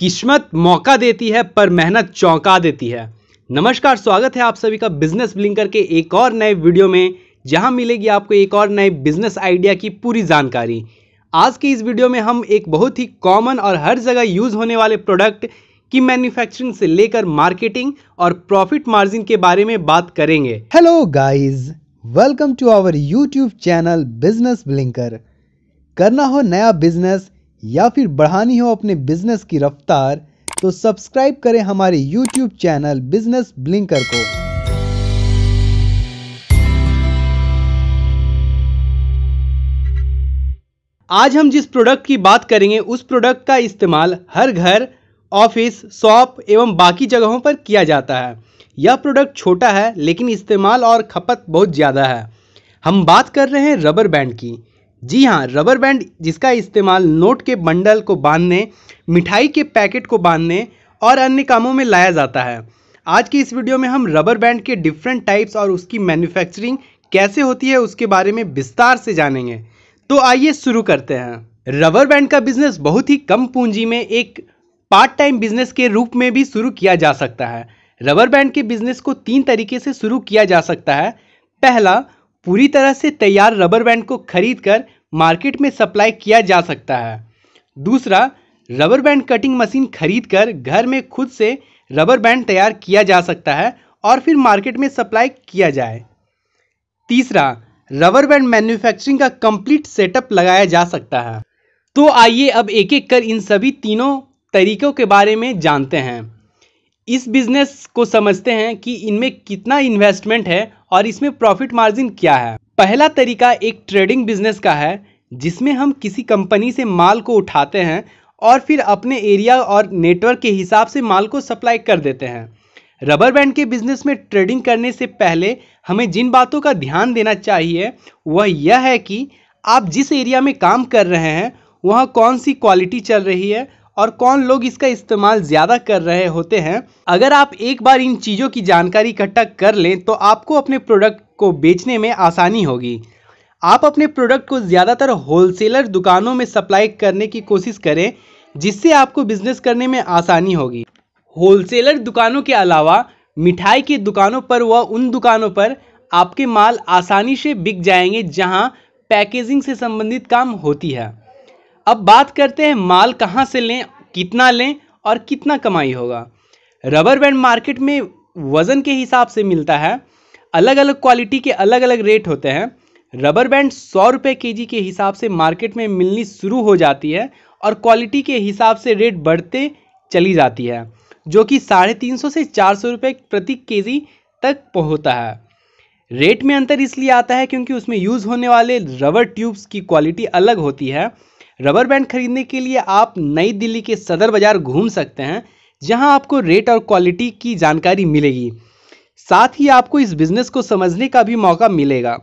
किस्मत मौका देती है पर मेहनत चौंका देती है नमस्कार स्वागत है आप सभी का बिजनेस ब्लिंकर के एक और नए वीडियो में जहां मिलेगी आपको एक और नए बिजनेस आइडिया की पूरी जानकारी आज की इस वीडियो में हम एक बहुत ही कॉमन और हर जगह यूज होने वाले प्रोडक्ट की मैन्युफैक्चरिंग से लेकर मार्केटिंग और प्रॉफिट मार्जिन के बारे में बात करेंगे hello guys welcome to our YouTube channel business blinker करना हो नया बिजनेस या फिर बढ़ानी हो अपने बिजनेस की रफ्तार तो सब्सक्राइब करें हमारे यूट्यूब चैनल बिजनेस ब्लिंकर को आज हम जिस प्रोडक्ट की बात करेंगे उस प्रोडक्ट का इस्तेमाल हर घर ऑफिस शॉप एवं बाकी जगहों पर किया जाता है यह प्रोडक्ट छोटा है लेकिन इस्तेमाल और खपत बहुत ज़्यादा है हम बात कर रहे हैं रबर बैंड की जी हाँ रबर बैंड जिसका इस्तेमाल नोट के बंडल को बांधने मिठाई के पैकेट को बांधने और अन्य कामों में लाया जाता है आज की इस वीडियो में हम रबर बैंड के डिफरेंट टाइप्स और उसकी मैन्युफैक्चरिंग कैसे होती है उसके बारे में विस्तार से जानेंगे तो आइए शुरू करते हैं रबर बैंड का बिजनेस बहुत ही कम पूंजी में एक पार्ट टाइम बिजनेस के रूप में भी शुरू किया जा सकता है रबर बैंड के बिजनेस को तीन तरीके से शुरू किया जा सकता है पहला पूरी तरह से तैयार रबर बैंड को खरीद कर मार्केट में सप्लाई किया जा सकता है दूसरा रबर बैंड कटिंग मशीन खरीद कर घर में खुद से रबर बैंड तैयार किया जा सकता है और फिर मार्केट में सप्लाई किया जाए तीसरा रबर बैंड मैन्युफैक्चरिंग का कंप्लीट सेटअप लगाया जा सकता है तो आइए अब एक एक कर इन सभी तीनों तरीकों के बारे में जानते हैं इस बिज़नेस को समझते हैं कि इनमें कितना इन्वेस्टमेंट है और इसमें प्रॉफिट मार्जिन क्या है पहला तरीका एक ट्रेडिंग बिजनेस का है जिसमें हम किसी कंपनी से माल को उठाते हैं और फिर अपने एरिया और नेटवर्क के हिसाब से माल को सप्लाई कर देते हैं रबर बैंड के बिजनेस में ट्रेडिंग करने से पहले हमें जिन बातों का ध्यान देना चाहिए वह यह है कि आप जिस एरिया में काम कर रहे हैं वहाँ कौन सी क्वालिटी चल रही है और कौन लोग इसका इस्तेमाल ज़्यादा कर रहे होते हैं अगर आप एक बार इन चीज़ों की जानकारी इकट्ठा कर लें तो आपको अपने प्रोडक्ट को बेचने में आसानी होगी आप अपने प्रोडक्ट को ज़्यादातर होलसेलर दुकानों में सप्लाई करने की कोशिश करें जिससे आपको बिजनेस करने में आसानी होगी होलसेलर दुकानों के अलावा मिठाई की दुकानों पर व उन दुकानों पर आपके माल आसानी से बिक जाएंगे जहां पैकेजिंग से संबंधित काम होती है अब बात करते हैं माल कहां से लें कितना लें और कितना कमाई होगा रबर बैंड मार्केट में वज़न के हिसाब से मिलता है अलग अलग क्वालिटी के अलग अलग रेट होते हैं रबर बैंड सौ रुपये के जी के हिसाब से मार्केट में मिलनी शुरू हो जाती है और क्वालिटी के हिसाब से रेट बढ़ते चली जाती है जो कि साढ़े तीन सौ से चार सौ रुपये प्रति के जी तक होता है रेट में अंतर इसलिए आता है क्योंकि उसमें यूज़ होने वाले रबर ट्यूब्स की क्वालिटी अलग होती है रबर बैंड खरीदने के लिए आप नई दिल्ली के सदर बाज़ार घूम सकते हैं जहां आपको रेट और क्वालिटी की जानकारी मिलेगी साथ ही आपको इस बिजनेस को समझने का भी मौका मिलेगा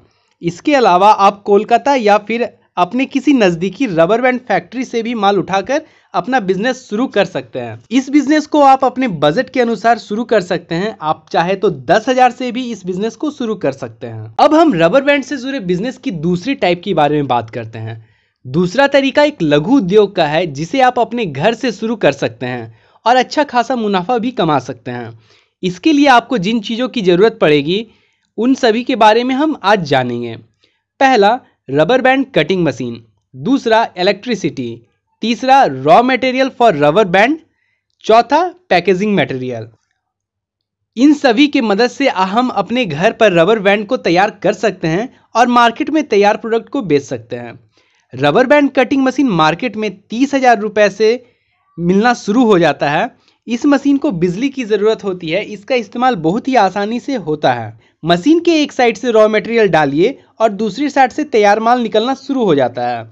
इसके अलावा आप कोलकाता या फिर अपने किसी नज़दीकी रबर बैंड फैक्ट्री से भी माल उठाकर अपना बिजनेस शुरू कर सकते हैं इस बिजनेस को आप अपने बजट के अनुसार शुरू कर सकते हैं आप चाहे तो दस हजार से भी इस बिजनेस को शुरू कर सकते हैं अब हम रबर बैंड से जुड़े बिजनेस की दूसरी टाइप के बारे में बात करते हैं दूसरा तरीका एक लघु उद्योग का है जिसे आप अपने घर से शुरू कर सकते हैं और अच्छा खासा मुनाफा भी कमा सकते हैं इसके लिए आपको जिन चीज़ों की ज़रूरत पड़ेगी उन सभी के बारे में हम आज जानेंगे पहला रबर बैंड कटिंग मशीन दूसरा इलेक्ट्रिसिटी तीसरा raw material for rubber band चौथा पैकेजिंग मटेरियल इन सभी के मदद से हम अपने घर पर रबर बैंड को तैयार कर सकते हैं और मार्केट में तैयार प्रोडक्ट को बेच सकते हैं rubber band cutting machine market में तीस हज़ार रुपये से मिलना शुरू हो जाता है इस मशीन को बिजली की ज़रूरत होती है इसका इस्तेमाल बहुत ही आसानी से होता है मशीन के एक साइड से रॉ मटेरियल डालिए और दूसरी साइड से तैयार माल निकलना शुरू हो जाता है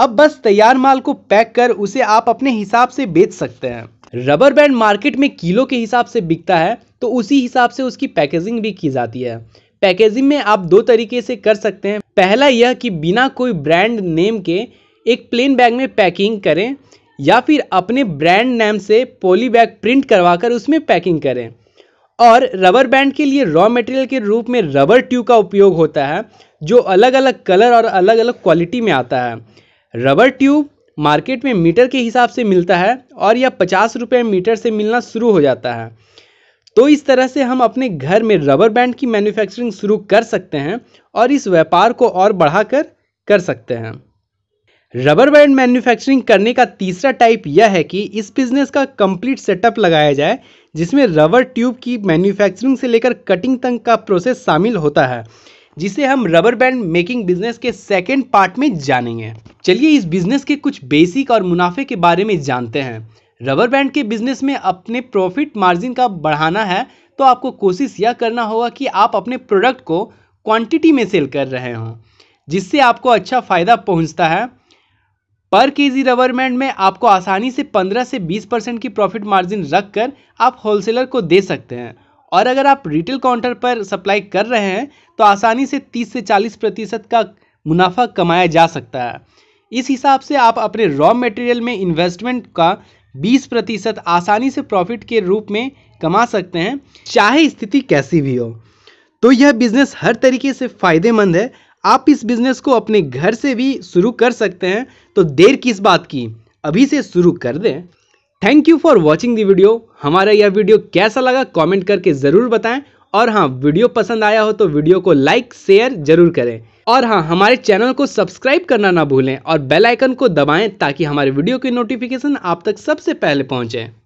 अब बस तैयार माल को पैक कर उसे आप अपने हिसाब से बेच सकते हैं रबर बैंड मार्केट में किलो के हिसाब से बिकता है तो उसी हिसाब से उसकी पैकेजिंग भी की जाती है पैकेजिंग में आप दो तरीके से कर सकते हैं पहला यह कि बिना कोई ब्रांड नेम के एक प्लेन बैग में पैकिंग करें या फिर अपने ब्रांड नेम से पोली बैग प्रिंट करवाकर उसमें पैकिंग करें और रबर बैंड के लिए रॉ मटेरियल के रूप में रबर ट्यूब का उपयोग होता है जो अलग अलग कलर और अलग अलग क्वालिटी में आता है रबर ट्यूब मार्केट में मीटर के हिसाब से मिलता है और यह पचास रुपये मीटर से मिलना शुरू हो जाता है तो इस तरह से हम अपने घर में रबर बैंड की मैन्युफैक्चरिंग शुरू कर सकते हैं और इस व्यापार को और बढ़ाकर कर सकते हैं रबर बैंड मैन्युफैक्चरिंग करने का तीसरा टाइप यह है कि इस बिजनेस का कंप्लीट सेटअप लगाया जाए जिसमें रबर ट्यूब की मैन्युफैक्चरिंग से लेकर कटिंग तक का प्रोसेस शामिल होता है जिसे हम रबर बैंड मेकिंग बिजनेस के सेकेंड पार्ट में जानेंगे चलिए इस बिजनेस के कुछ बेसिक और मुनाफे के बारे में जानते हैं रबर बैंड के बिजनेस में अपने प्रॉफिट मार्जिन का बढ़ाना है तो आपको कोशिश यह करना होगा कि आप अपने प्रोडक्ट को क्वांटिटी में सेल कर रहे हों जिससे आपको अच्छा फ़ायदा पहुंचता है पर केजी जी रवरमेंट में आपको आसानी से 15 से 20 परसेंट की प्रॉफिट मार्जिन रख कर आप होलसेलर को दे सकते हैं और अगर आप रिटेल काउंटर पर सप्लाई कर रहे हैं तो आसानी से 30 से 40 प्रतिशत का मुनाफा कमाया जा सकता है इस हिसाब से आप अपने रॉ मटेरियल में इन्वेस्टमेंट का 20 प्रतिशत आसानी से प्रॉफिट के रूप में कमा सकते हैं चाहे स्थिति कैसी भी हो तो यह बिजनेस हर तरीके से फ़ायदेमंद है आप इस बिजनेस को अपने घर से भी शुरू कर सकते हैं तो देर किस बात की अभी से शुरू कर दें thank you for watching the video हमारा यह वीडियो कैसा लगा कॉमेंट करके ज़रूर बताएं और हाँ वीडियो पसंद आया हो तो वीडियो को लाइक शेयर जरूर करें और हाँ हमारे चैनल को सब्सक्राइब करना ना भूलें और बेल आइकन को दबाएं ताकि हमारे वीडियो की नोटिफिकेशन आप तक सबसे पहले पहुंचे